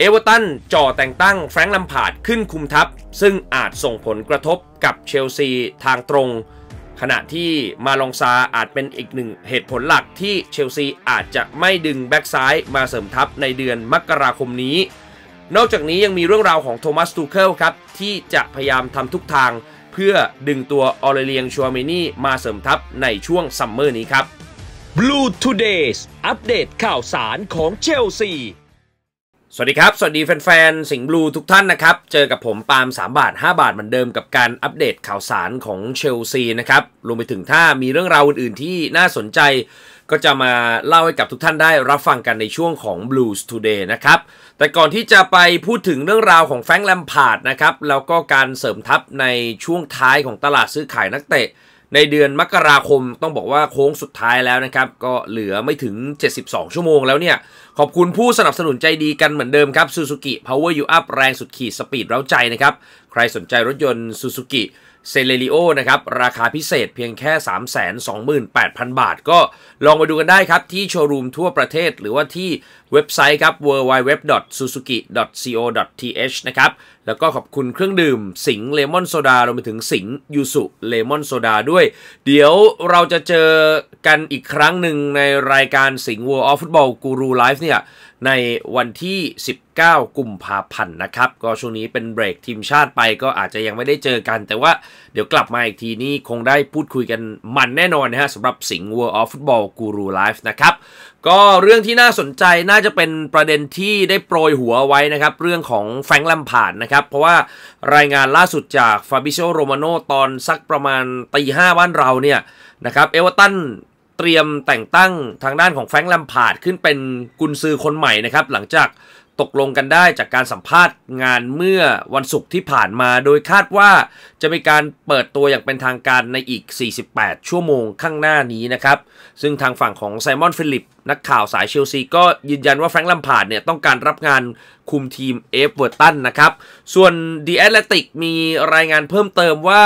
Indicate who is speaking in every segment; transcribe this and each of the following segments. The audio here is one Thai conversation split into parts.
Speaker 1: เอเวอร์ตันจ่อแต่งตั้งแฟรงค์ลัมพาร์ดขึ้นคุมทัพ ซึ่งอาจส่งผลกระทบกับเชลซีทางตรง ขณะที่มาลองซาอาจเป็นอีกหนึ่งเหตุผลหลักที่เชลซีอาจจะไม่ดึงแบ็กซ้ายมาเสริมทัพในเดือนมกราคมนี้ นอกจากนี้ยังมีเรื่องราวของโทมัสตูเคิลครับที่จะพยายามทำทุกทาง เพื่อดึงตัวออเรเลียงชัวเมนี่มาเสริมทัพในช่วงซัมเมอร์นี้ครับ Blue Todays อัปเดตข่าวสารของเชลซีสวัสดีครับสวัสดีแฟนๆสิงห์บลูทุกท่านนะครับ เจอกับผมปาล์ม3 บาท 5 บาทเหมือนเดิมกับการอัปเดตข่าวสารของเชลซีนะครับ รวมไปถึงถ้ามีเรื่องราวอื่นๆที่น่าสนใจ ก็จะมาเล่าให้กับทุกท่านได้รับฟังกันในช่วงของ Blues Today นะครับแต่ก่อนที่จะไปพูดถึงเรื่องราวของแฟงแลมพาร์ดนะครับ แล้วก็การเสริมทัพในช่วงท้ายของตลาดซื้อขายนักเตะในเดือนมกราคมต้องบอกว่าโค้งสุดท้ายแล้วนะครับ ก็เหลือไม่ถึง 72 ชั่วโมงแล้วเนี่ย ขอบคุณผู้สนับสนุนใจดีกันเหมือนเดิมครับ Suzuki Power You Up แรงสุดขีด สปีดเร้าใจนะครับ ใครสนใจรถยนต์ Suzuki เซเลริโอนะครับราคาพิเศษเพียงแค่ 328,000 บาท ก็ลองมาดูกันได้ครับ ที่โชว์รูมทั่วประเทศ หรือว่าที่เว็บไซต์ครับ www.suzuki.co.th นะครับแล้วก็ขอบคุณเครื่องดื่มสิงเลมอนโซดารวมไปถึงสิงยูสุเลมอนโซดาด้วย เดี๋ยวเราจะเจอกันอีกครั้งหนึ่งในรายการสิงห์วอลฟุตบอลกูรูไลฟ์เนี่ยในวันที่ 19กุมภาพันธ์นะครับ ก็ช่วงนี้เป็นเบรกทีมชาติไปก็อาจจะยังไม่ได้เจอกัน แต่ว่าเดี๋ยวกลับมาอีกทีนี้คงได้พูดคุยกันมันแน่นอนนะฮะสำหรับสิงห์วอลฟุตบอลกูรูไลฟ์นะครับก็เรื่องที่น่าสนใจน่าจะเป็นประเด็นที่ได้โปรยหัวไว้นะครับเรื่องของแฟงลัมพาดนะครับ เพราะว่ารายงานล่าสุดจากฟาบิโชโรมาโนตอนสักประมาณตีห้าบ้านเราเนี่ยนะครับเอเวอร์ตันเตรียมแต่งตั้งทางด้านของแฟงลัมพาดขึ้นเป็นกุนซือคนใหม่นะครับหลังจากตกลงกันได้จากการสัมภาษณ์งานเมื่อวันศุกร์ที่ผ่านมา โดยคาดว่าจะมีการเปิดตัวอย่างเป็นทางการในอีก 48 ชั่วโมงข้างหน้านี้นะครับ ซึ่งทางฝั่งของไซมอนฟิลิป นักข่าวสายเชลซีก็ยืนยันว่าแฟรงค์ลัมพาร์ดเนี่ยต้องการรับงานคุมทีมเอฟเวอร์ตันนะครับ ส่วนเดีแอตเลติกมีรายงานเพิ่มเติมว่า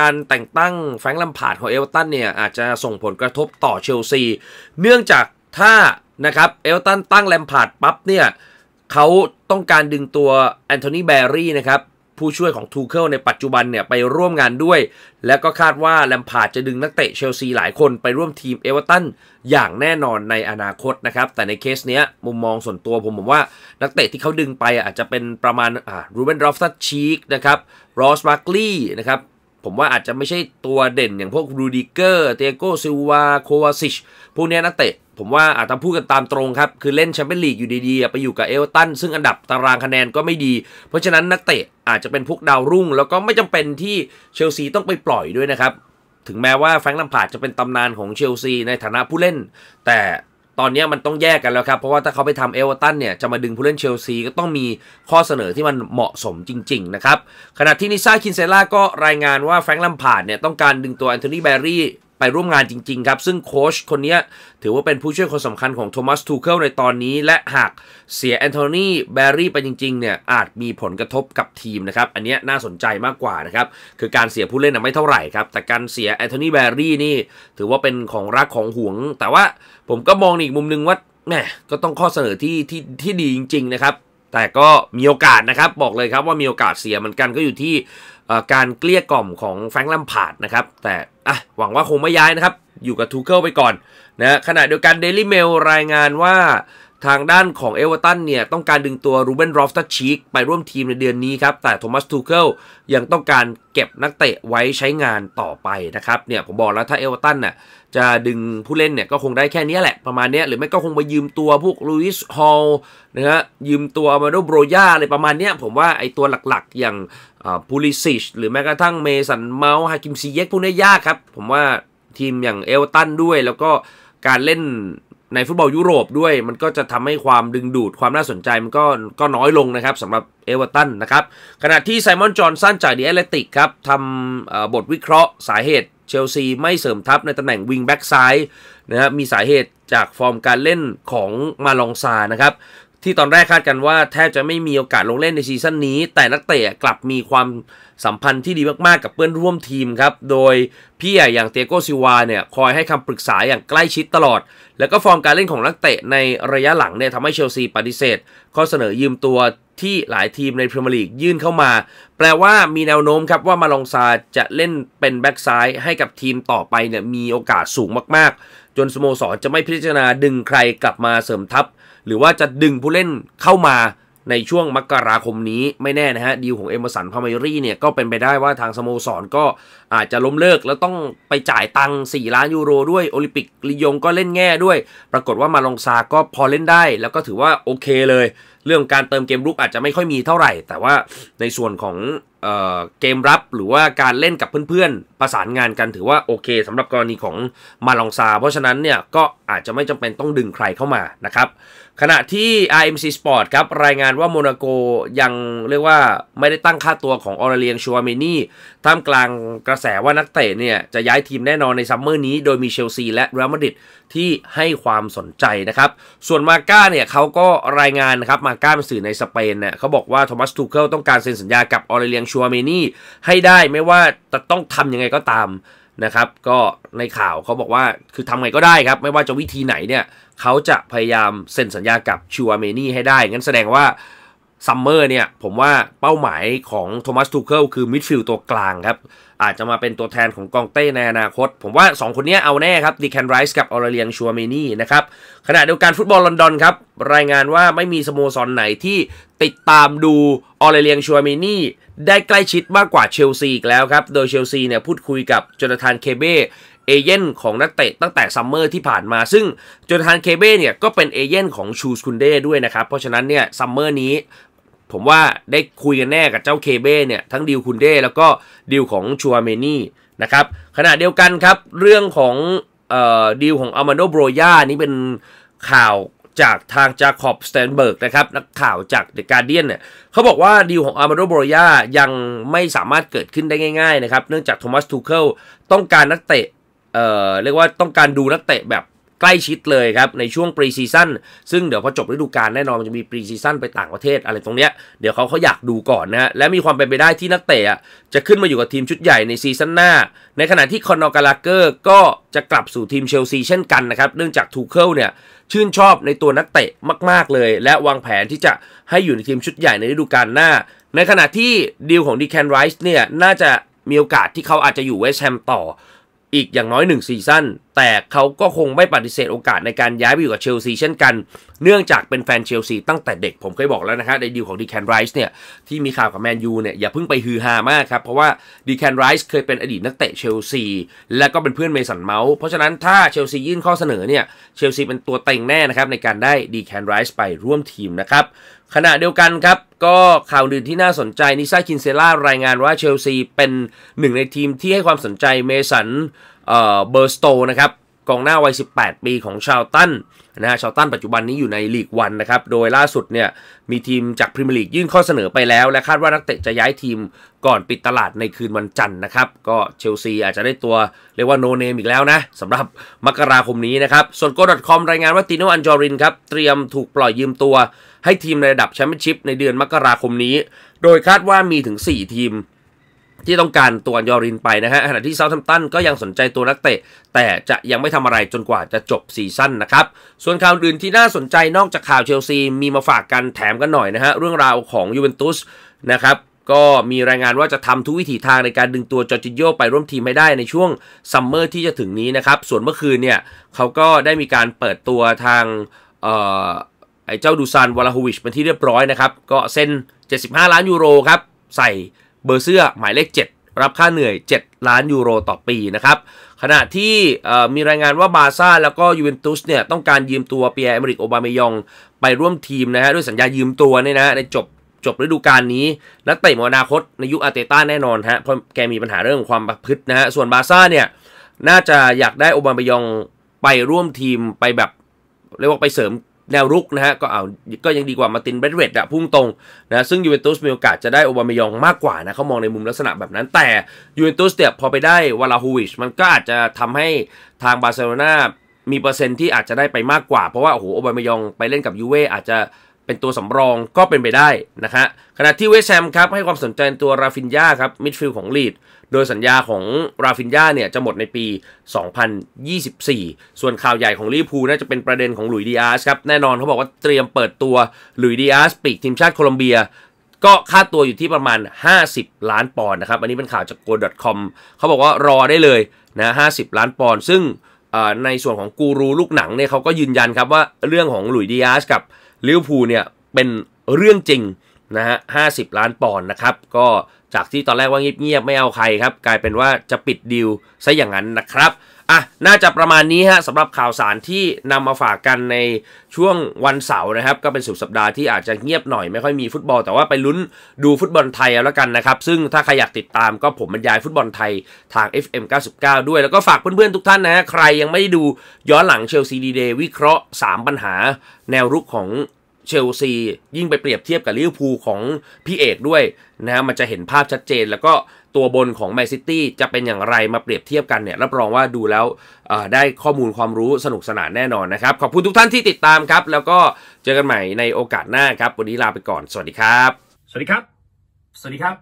Speaker 1: การแต่งตั้งแฟรงค์ลัมพาร์ดของเอฟเวอร์ตันเนี่ยอาจจะส่งผลกระทบต่อเชลซี เนื่องจากถ้านะครับเอเวอร์ตันตั้งแลมพาร์ดปั๊บเนี่ยเขาต้องการดึงตัวแอนโทนีแบรรี่นะครับผู้ช่วยของทูเคิลในปัจจุบันเนี่ยไปร่วมงานด้วย และก็คาดว่าแลมพาดจะดึงนักเตะเชลซีหลายคนไปร่วมทีมเอเวอเรตันอย่างแน่นอนในอนาคตนะครับแต่ในเคสเนี้ยมุมมองส่วนตัวผมผมว่านักเตะที่เขาดึงไปอาจจะเป็นประมาณรูเบนรอฟตัชชีกนะครับรอสมาร์กลีนะครับผมว่าอาจจะไม่ใช่ตัวเด่นอย่างพวก รูดิเกอร์เตโกซิลวา โควาซิช พวกนี้นักเตะ ผมว่าอาจจะพูดกันตามตรงครับ คือเล่นแชมเปี้ยนลีกอยู่ดีๆไปอยู่กับเอลตัน ซึ่งอันดับตารางคะแนนก็ไม่ดี เพราะฉะนั้นนักเตะอาจจะเป็นพวกดาวรุ่ง แล้วก็ไม่จำเป็นที่เชลซีต้องไปปล่อยด้วยนะครับ ถึงแม้ว่าแฟรงค์ลัมพาร์ดจะเป็นตำนานของเชลซีในฐานะผู้เล่น แต่ตอนนี้มันต้องแยกกันแล้วครับ เพราะว่าถ้าเขาไปทำเอเวอร์ตันเนี่ย จะมาดึงผู้เล่นเชลซีก็ต้องมีข้อเสนอที่มันเหมาะสมจริงๆนะครับ ขณะที่นิซ่าคินเซล่าก็รายงานว่าแฟรงค์ลัมพาร์ดเนี่ย ต้องการดึงตัวแอนโทนีแบร์รี่ไปร่วมงานจริงๆครับ ซึ่งโค้ชคนนี้ถือว่าเป็นผู้ช่วยคนสำคัญของโทมัสทูเคิลในตอนนี้ และหากเสียแอนโทนีแบร์รี่ไปจริงๆเนี่ยอาจมีผลกระทบกับทีมนะครับอันนี้น่าสนใจมากกว่านะครับ คือการเสียผู้เล่นไม่เท่าไหร่ครับ แต่การเสียแอนโทนีแบร์รี่นี่ถือว่าเป็นของรักของห่วง แต่ว่าผมก็มองอีกมุมนึงว่าแหมก็ต้องข้อเสนอที่ที่ที่ดีจริงๆนะครับแต่ก็มีโอกาสนะครับบอกเลยครับว่ามีโอกาสเสียเหมือนกันก็อยู่ที่การเกลี้ยกล่อมของแฟรงค์ลัมพาร์ดนะครับ แต่อ่ะหวังว่าคงไม่ย้ายนะครับ อยู่กับทูเคิลไปก่อนนะขณะเดียวกันเดลี่เมลรายงานว่าทางด้านของเอเวอร์ตันเนี่ยต้องการดึงตัวรูเบนรอฟตัชชิกไปร่วมทีมในเดือนนี้ครับ แต่โทมัสทูเคิลยังต้องการเก็บนักเตะไว้ใช้งานต่อไปนะครับเนี่ยผมบอกแล้วถ้าเอเวอร์ตันน่ะจะดึงผู้เล่นเนี่ยก็คงได้แค่นี้แหละประมาณนี้หรือไม่ก็คงไปยืมตัวพวกลุยส์ฮอลนะฮะยืมตัวมาโดโบรยาอะไรประมาณนี้ผมว่าไอตัวหลักๆอย่างพูลิซิชหรือแม้กระทั่งเมสันเมาส์ฮากิมซีเยกพวกนี้ยากครับผมว่าทีมอย่างเอเวอร์ตันด้วย แล้วก็การเล่นในฟุตบอลยุโรปด้วยมันก็จะทำให้ความดึงดูดความน่าสนใจ มันก็ก็น้อยลงนะครับสำหรับเอเวอร์ตันนะครับขณะที่ไซมอนจอ์นสันจากดีแอตเลติกครับทำบทวิเคราะห์สาเหตุ เชลซีไม่เสริมทัพในตำแหน่งวิงแบ็กซ้ายนะครับมีสาเหตุจากฟอร์มการเล่นของมาลองซานะครับที่ตอนแรกคาดกันว่าแทบจะไม่มีโอกาสลงเล่นในซีซั่นนี้ แต่นักเตะกลับมีความสัมพันธ์ที่ดีมากๆกับเพื่อนร่วมทีมครับ โดยพี่ใหญ่อย่างเตียโกซิวาเนี่ยคอยให้คำปรึกษาอย่างใกล้ชิดตลอด แล้วก็ฟอร์มการเล่นของนักเตะในระยะหลังเนี่ยทำให้เชลซีปฏิเสธข้อเสนอยืมตัวที่หลายทีมในพรีเมียร์ลีกยื่นเข้ามา แปลว่ามีแนวโน้มครับว่ามาลองซาจะเล่นเป็นแบ็กซ้ายให้กับทีมต่อไปเนี่ยมีโอกาสสูงมากๆ จนสโมสรจะไม่พิจารณาดึงใครกลับมาเสริมทัพหรือว่าจะดึงผู้เล่นเข้ามาในช่วงมกราคมนี้ไม่แน่นะฮะ ดีลของเอมอสันพามารีเนี่ย ก็เป็นไปได้ว่าทางสโมสรก็อาจจะล้มเลิกแล้วต้องไปจ่ายตังค์4ล้านยูโรด้วย โอลิมปิกลียงก็เล่นแง่ด้วย ปรากฏว่ามาลองซาก็พอเล่นได้ แล้วก็ถือว่าโอเคเลย เรื่องการเติมเกมรุกอาจจะไม่ค่อยมีเท่าไหร่ แต่ว่าในส่วนของเกมรับหรือว่าการเล่นกับเพื่อนๆ ประสานงานกันถือว่าโอเค สำหรับกรณีของมาลองซาเพราะฉะนั้นเนี่ยก็อาจจะไม่จำเป็นต้องดึงใครเข้ามานะครับขณะที่ RMC Sport ครับรายงานว่าโมนาโกยังเรียกว่าไม่ได้ตั้งค่าตัวของออรเลียงชัวเมนี่ท่ามกลางกระแสว่านักเตะเนี่ยจะย้ายทีมแน่นอนในซัมเมอร์นี้โดยมีเชลซีและเรอัลมาดริดที่ให้ความสนใจนะครับส่วนมาก้าเนี่ยเขาก็รายงานนะครับมาก้าเป็นสื่อในสเปนเนี่ยเขาบอกว่าโทมัสทูเคิลต้องการเซ็นสัญญากับออรเลียงชัวเมนี่ให้ได้ไม่ว่าจะต้องทำยังไงก็ตามนะครับ ก็ในข่าวเขาบอกว่าคือทำไงก็ได้ครับ ไม่ว่าจะวิธีไหนเนี่ยเขาจะพยายามเซ็นสัญญากับชัวเมนี่ให้ได้งั้นแสดงว่าซัมเมอร์เนี่ยผมว่าเป้าหมายของโทมัสทูเคิลคือมิดฟิลด์ตัวกลางครับ อาจจะมาเป็นตัวแทนของกองเต้ในอนาคต ผมว่า 2 คนนี้เอาแน่ครับดิแคนไรส์กับออร์เลียงชัวเมนี่นะครับขณะเดียวกันฟุตบอลลอนดอนครับรายงานว่าไม่มีสโมสรไหนที่ติดตามดูออร์เลียงชัวเมนี่ได้ใกล้ชิดมากกว่าเชลซีอีกแล้วครับ โดยเชลซีเนี่ยพูดคุยกับจอร์แดนเคเบ้เอเย่นของนักเตะตั้งแต่ซัมเมอร์ที่ผ่านมาซึ่งจนทานเคเบ้เนี่ยก็เป็นเอเย่นของชูสคุนเด้ด้วยนะครับเพราะฉะนั้นเนี่ยซัมเมอร์นี้ผมว่าได้คุยกันแน่กับเจ้าเคเบ้เนี่ยทั้งดีลคุนเด้แล้วก็ดีลของชัวเมนี่นะครับขณะเดียวกันครับเรื่องของดีลของอามาโดโบรยา นี่เป็นข่าวจากทางจาคอบสแตนเบิร์กนะครับนักข่าวจากเดอะการเดียนเนี่ยเขาบอกว่าดีลของอาร์มาโดโบรยายังไม่สามารถเกิดขึ้นได้ง่ายๆนะครับเนื่องจากโทมัสทูเคิลต้องการนักเตะเอ่อเรียกว่าต้องการดูนักเตะแบบใกล้ชิดเลยครับในช่วงปรีซีซั่นซึ่งเดี๋ยวพอจบฤดูกาลแน่นอนมันจะมีปรีซีซั่นไปต่างประเทศ อะไรตรงเนี้ยเดี๋ยวเขาเขาอยากดูก่อนนะฮะและมีความเป็นไปได้ที่นักเตะจะขึ้นมาอยู่กับทีมชุดใหญ่ในซีซั่นหน้า ในขณะที่คอนอกาลาเกอร์ก็จะกลับสู่ทีมเชลซีเช่นกันนะครับเนื่องจากทูเคิลเนี่ยชื่นชอบในตัวนักเตะมาก ๆเลย และวางแผนที่จะให้อยู่ในทีมชุดใหญ่ในฤดูกาลหน้าในขณะที่ดีลของดีแคนไรส์เนี่ยน่าจะมีโอกาสที่เขาอาจจะอยู่เวสต์แฮมต่ออีกอย่างน้อย1ซีซั่นแต่เขาก็คงไม่ปฏิเสธโอกาสในการย้ายไปอยู่กับเชลซีเช่นกันเนื่องจากเป็นแฟนเชลซีตั้งแต่เด็กผมเคยบอกแล้วนะครับในดีลของดีแคนไรส์เนี่ยที่มีข่าวกับแมนยูเนี่ยอย่าเพิ่งไปฮือฮามากครับ เพราะว่าดีแคนไรส์เคยเป็นอดีตนักเตะเชลซีและก็เป็นเพื่อนเมสันเมาส์เพราะฉะนั้นถ้าเชลซียื่นข้อเสนอเนี่ยเชลซีเป็นตัวเต็งแน่นะครับในการได้ดีแคนไรส์ไปร่วมทีมนะครับขณะเดียวกันครับก็ข่าวดื่นที่น่าสนใจนิซ่าคินเซล่ารายงานว่าเชลซีเป็นหนึ่งในทีมที่ให้ความสนใจเมสันเบอร์สโตนะครับกองหน้าวัย 18 ปีของชาวตันนะฮะชาวตันปัจจุบันนี้อยู่ในลีกวันนะครับ โดยล่าสุดเนี่ยมีทีมจากพรีเมียร์ลีกยื่นข้อเสนอไปแล้ว และคาดว่านักเตะจะย้ายทีมก่อนปิดตลาดในคืนวันจันทร์นะครับ ก็เชลซีอาจจะได้ตัวเรียกว่าโนเนมอีกแล้วนะสำหรับมกราคมนี้นะครับส่วนโกดอทคอมรายงานว่าติโนอันจอรินครับเตรียมถูกปล่อยยืมตัว ให้ทีมในระดับแชมเปี้ยนชิพในเดือนมกราคมนี้ โดยคาดว่ามีถึง 4 ทีมที่ต้องการตัวยอรินไปนะฮะขณะที่เซาท์ทัมตันก็ยังสนใจตัวนักเตะ แต่จะยังไม่ทำอะไรจนกว่าจะจบซีซั่นนะครับ ส่วนข่าวอื่นที่น่าสนใจนอกจากข่าวเชลซีมีมาฝากกันแถมกันหน่อยนะฮะเรื่องราวของยูเวนตุสนะครับ ก็มีรายงานว่าจะทำทุกวิถีทางในการดึงตัวจอร์จิโยไปร่วมทีมให้ได้ในช่วงซัมเมอร์ที่จะถึงนี้นะครับ ส่วนเมื่อคืนเนี่ยเขาก็ได้มีการเปิดตัวทางไอ้เจ้าดูซานวลาฮูวิชเป็นที่เรียบร้อยนะครับก็เซ็น75 ล้านยูโรครับใส่เบอร์เสื้อ หมายเลข7 รับค่าเหนื่อย 7 ล้านยูโรต่อปีนะครับ ขณะที่มีรายงานว่าบาซ่าแล้วก็ยูเวนตุสเนี่ยต้องการยืมตัวเปียร์เอมริกโอบามยองไปร่วมทีมนะฮะด้วยสัญญายืมตัวเนี่ยนะในจบจบฤดูกาลนี้นักเตะมอนาคตในยุคอาเตต้าแน่นอนฮะเพราะแกมีปัญหาเรื่องความประพฤตินะฮะส่วนบาซ่าเนี่ยน่าจะอยากได้โอบามยองไปร่วมทีมไปแบบ เรียกว่าไปเสริมแนวรุกนะฮะก็เอาก็ยังดีกว่า มาตินเบดเวดอะพุ่งตรงนะซึ่งยูเวนตุสมีโอกาสจะได้โอบามยองมากกว่านะเขามองในมุมลักษณะแบบนั้น แต่ยูเวนตุสเนี่ยพอไปได้วาลาฮูวิช มันก็อาจจะทำให้ทางบาร์เซโลนามีเปอร์เซ็นที่อาจจะได้ไปมากกว่า เพราะว่าโอ้โหโอบามยองไปเล่นกับยูเว่อาจจะเป็นตัวสำรองก็เป็นไปได้นะคะขณะที่เวสแฮมครับ ให้ความสนใจตัวราฟินยาครับมิดฟิลด์ของลีด โดยสัญญาของราฟินยาเนี่ยจะหมดในปี 2024 ส่วนข่าวใหญ่ของลิเวอร์พูลน่าจะเป็นประเด็นของหลุยดีอาสครับ แน่นอนเขาบอกว่าเตรียมเปิดตัวหลุยดีอาสปีกทีมชาติโคลอมเบีย ก็ค่าตัวอยู่ที่ประมาณ 50 ล้านปอนด์นะครับ อันนี้เป็นข่าวจากกด์คอมเขาบอกว่ารอได้เลยนะ50 ล้านปอนด์ซึ่งในส่วนของกูรูลูกหนังเนี่ยเขาก็ยืนยันครับว่าเรื่องของหลุยดิอาสกับลิเวอร์พูลเนี่ยเป็นเรื่องจริงนะฮะห้าสิบล้านปอนด์นะครับ ก็จากที่ตอนแรกว่าเงียบๆไม่เอาใครครับ กลายเป็นว่าจะปิดดีลซะอย่างนั้นนะครับอ่ะน่าจะประมาณนี้ฮะสำหรับข่าวสารที่นำมาฝากกันในช่วงวันเสาร์นะครับก็เป็นสุดสัปดาห์ที่อาจจะเงียบหน่อยไม่ค่อยมีฟุตบอลแต่ว่าไปลุ้นดูฟุตบอลไทยแล้วกันนะครับ ซึ่งถ้าใครอยากติดตามก็ผมบรรยายฟุตบอลไทยทาง FM 99 ด้วย แล้วก็ฝากเพื่อนๆ ทุกท่านนะฮะใครยังไม่ได้ดู ย้อนหลังเชลซีดีเดย์วิเคราะห์ 3 ปัญหาแนวรุกของเชลซียิ่งไปเปรียบเทียบกับลิเวอร์พูลของพี่เอกด้วยนะมันจะเห็นภาพชัดเจนแล้วก็ตัวบนของแมนซิตี้จะเป็นอย่างไรมาเปรียบเทียบกันเนี่ยรับรองว่าดูแล้วได้ข้อมูลความรู้สนุกสนานแน่นอนนะครับขอบคุณทุกท่านที่ติดตามครับแล้วก็เจอกันใหม่ในโอกาสหน้าครับ วันนี้ลาไปก่อน สวัสดีครับ สวัสดีครับ สวัสดีครับ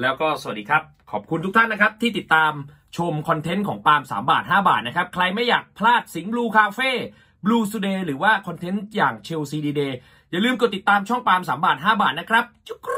Speaker 1: แล้วก็สวัสดีครับ ขอบคุณทุกท่านนะครับ ที่ติดตามชมคอนเทนต์ของปาล์ม3 บาท 5 บาทนะครับ ใครไม่อยากพลาดสิงบลูคาเฟ่บลูสุเดย์หรือว่าคอนเทนต์อย่างเชลซีดีเดย์อย่าลืมกดติดตามช่องปาล์ม3 บาท 5 บาทนะครับจุ๊ก